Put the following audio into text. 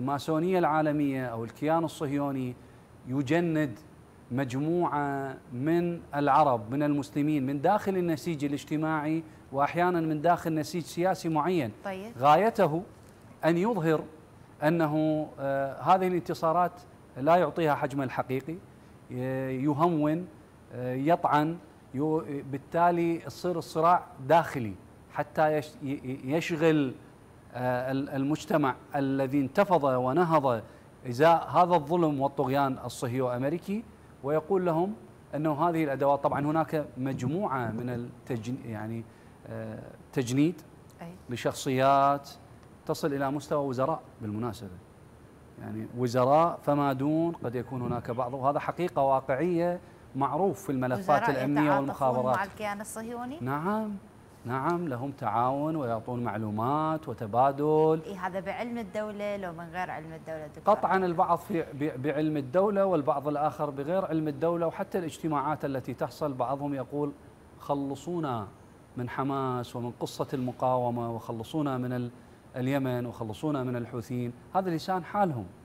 الماسونية العالمية أو الكيان الصهيوني يجند مجموعة من العرب من المسلمين من داخل النسيج الاجتماعي وأحيانا من داخل نسيج سياسي معين طيب. غايته أن يظهر أنه آه هذه الانتصارات لا يعطيها حجمها الحقيقي آه، يهون آه، يطعن بالتالي يصير الصراع داخلي حتى يشغل آه، المجتمع الذي انتفض ونهض ازاء هذا الظلم والطغيان الصهيوني الامريكي ويقول لهم انه هذه الادوات طبعا هناك مجموعه من التجن يعني آه، تجنيد لشخصيات تصل الى مستوى وزراء بالمناسبه يعني وزراء فما دون قد يكون هناك بعض وهذا حقيقه واقعيه معروف في الملفات الامنيه والمخابرات مع الكيان الصهيوني نعم نعم لهم تعاون ويعطون معلومات وتبادل إيه هذا بعلم الدولة لو من غير علم الدولة دكتور قطعا البعض في بعلم الدولة والبعض الآخر بغير علم الدولة وحتى الاجتماعات التي تحصل بعضهم يقول خلصونا من حماس ومن قصة المقاومة وخلصونا من اليمن وخلصونا من الحوثيين هذا لسان حالهم